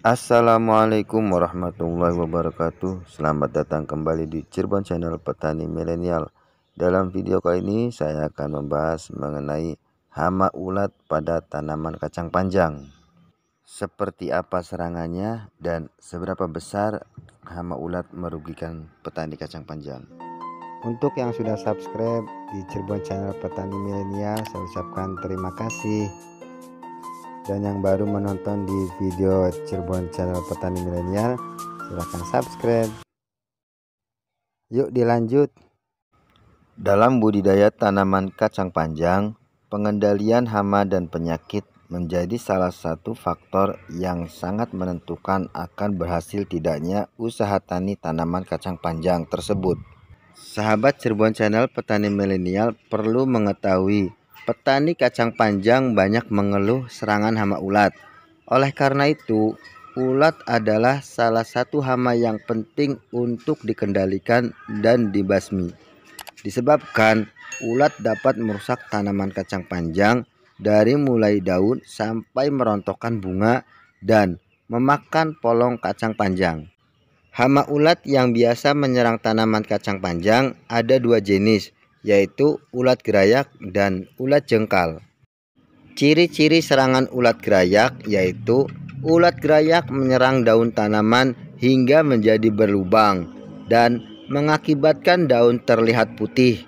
Assalamualaikum warahmatullahi wabarakatuh Selamat datang kembali di Cirebon Channel Petani Milenial Dalam video kali ini saya akan membahas mengenai hama ulat pada tanaman kacang panjang Seperti apa serangannya dan seberapa besar hama ulat merugikan petani kacang panjang Untuk yang sudah subscribe di Cirebon Channel Petani Milenial saya ucapkan terima kasih dan yang baru menonton di video Cirebon channel petani milenial silahkan subscribe yuk dilanjut dalam budidaya tanaman kacang panjang pengendalian hama dan penyakit menjadi salah satu faktor yang sangat menentukan akan berhasil tidaknya usaha tani tanaman kacang panjang tersebut. Sahabat Cirebon Channel Petani Milenial perlu mengetahui Petani kacang panjang banyak mengeluh serangan hama ulat. Oleh karena itu, ulat adalah salah satu hama yang penting untuk dikendalikan dan dibasmi. Disebabkan ulat dapat merusak tanaman kacang panjang dari mulai daun sampai merontokkan bunga dan memakan polong kacang panjang. Hama ulat yang biasa menyerang tanaman kacang panjang ada dua jenis, yaitu ulat gerayak dan ulat jengkal. Ciri-ciri serangan ulat gerayak yaitu ulat gerayak menyerang daun tanaman hingga menjadi berlubang dan mengakibatkan daun terlihat putih.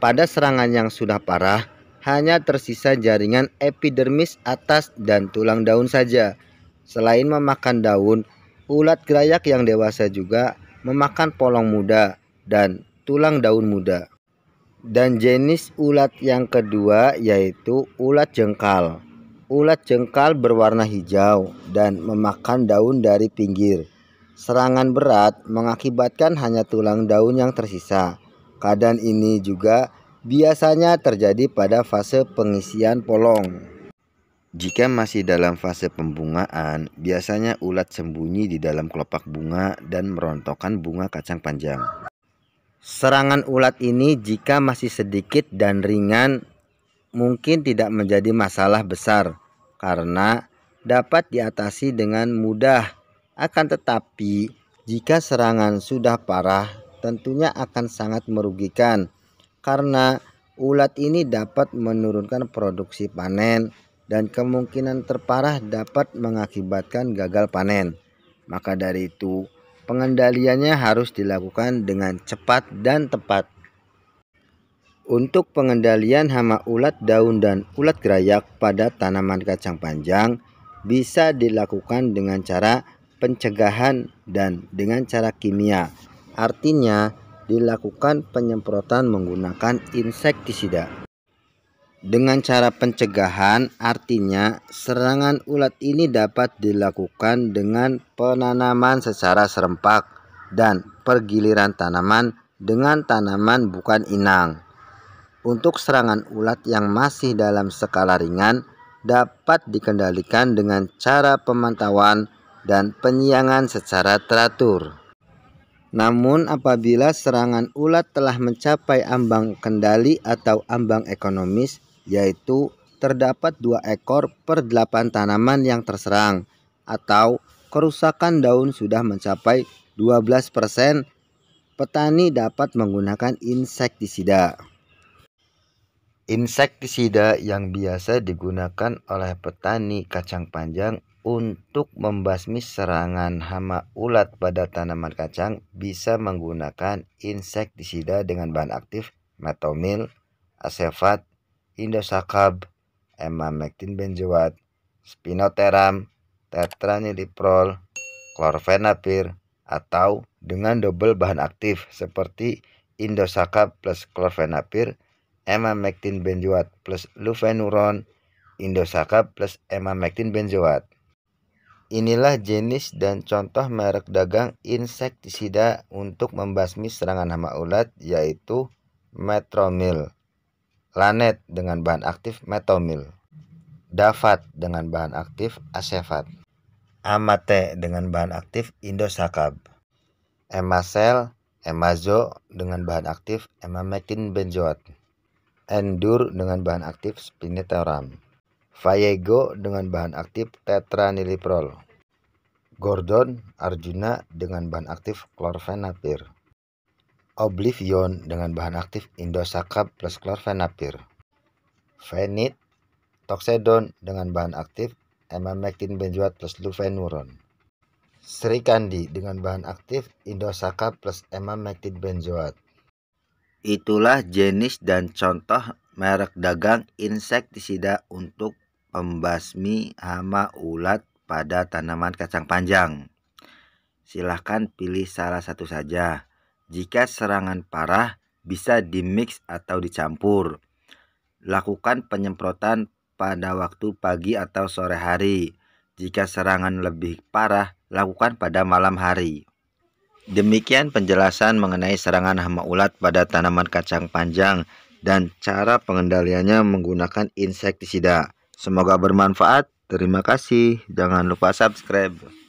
Pada serangan yang sudah parah, hanya tersisa jaringan epidermis atas dan tulang daun saja. Selain memakan daun, ulat gerayak yang dewasa juga memakan polong muda dan tulang daun muda. Dan jenis ulat yang kedua yaitu ulat jengkal. Ulat jengkal berwarna hijau dan memakan daun dari pinggir. Serangan berat mengakibatkan hanya tulang daun yang tersisa. Keadaan ini juga biasanya terjadi pada fase pengisian polong. Jika masih dalam fase pembungaan, biasanya ulat sembunyi di dalam kelopak bunga dan merontokkan bunga kacang panjang. Serangan ulat ini jika masih sedikit dan ringan mungkin tidak menjadi masalah besar karena dapat diatasi dengan mudah. Akan tetapi, jika serangan sudah parah, tentunya akan sangat merugikan karena ulat ini dapat menurunkan produksi panen dan kemungkinan terparah dapat mengakibatkan gagal panen. Maka dari itu, Pengendaliannya harus dilakukan dengan cepat dan tepat. Untuk pengendalian hama ulat daun dan ulat gerayak pada tanaman kacang panjang bisa dilakukan dengan cara pencegahan dan dengan cara kimia. Artinya, dilakukan penyemprotan menggunakan insektisida. Dengan cara pencegahan artinya serangan ulat ini dapat dilakukan dengan penanaman secara serempak dan pergiliran tanaman dengan tanaman bukan inang. Untuk serangan ulat yang masih dalam skala ringan dapat dikendalikan dengan cara pemantauan dan penyiangan secara teratur. Namun apabila serangan ulat telah mencapai ambang kendali atau ambang ekonomis yaitu terdapat dua ekor per delapan tanaman yang terserang atau kerusakan daun sudah mencapai 12% petani dapat menggunakan insektisida. Insektisida yang biasa digunakan oleh petani kacang panjang untuk membasmi serangan hama ulat pada tanaman kacang bisa menggunakan insektisida dengan bahan aktif metomil, asefat, emma emamectin benzoat, spinoteram, tetraniliprol, klorfenapir, atau dengan double bahan aktif seperti Indosacab plus emma emamectin benzoat plus lufenuron, Indosacab plus emamectin benzoat. Inilah jenis dan contoh merek dagang insektisida untuk membasmi serangan hama ulat yaitu Metromil lanet dengan bahan aktif metomil, dafat dengan bahan aktif asefat, amate dengan bahan aktif indosakab, emasel, emazo dengan bahan aktif emamekin benzoat, endur dengan bahan aktif spinetoram, Fayego dengan bahan aktif tetraniliprol. Gordon Arjuna dengan bahan aktif klorfenapir. Oblivion dengan bahan aktif Indosakab plus chlorphenapir. Venit, Toxedon dengan bahan aktif Emamectin benzoate plus lufenuron. Serikandi dengan bahan aktif Indosakab plus Emamectin benzoate. Itulah jenis dan contoh merek dagang insektisida untuk pembasmi hama ulat pada tanaman kacang panjang. Silahkan pilih salah satu saja. Jika serangan parah, bisa dimix atau dicampur. Lakukan penyemprotan pada waktu pagi atau sore hari. Jika serangan lebih parah, lakukan pada malam hari. Demikian penjelasan mengenai serangan hama ulat pada tanaman kacang panjang dan cara pengendaliannya menggunakan insektisida. Semoga bermanfaat. Terima kasih. Jangan lupa subscribe.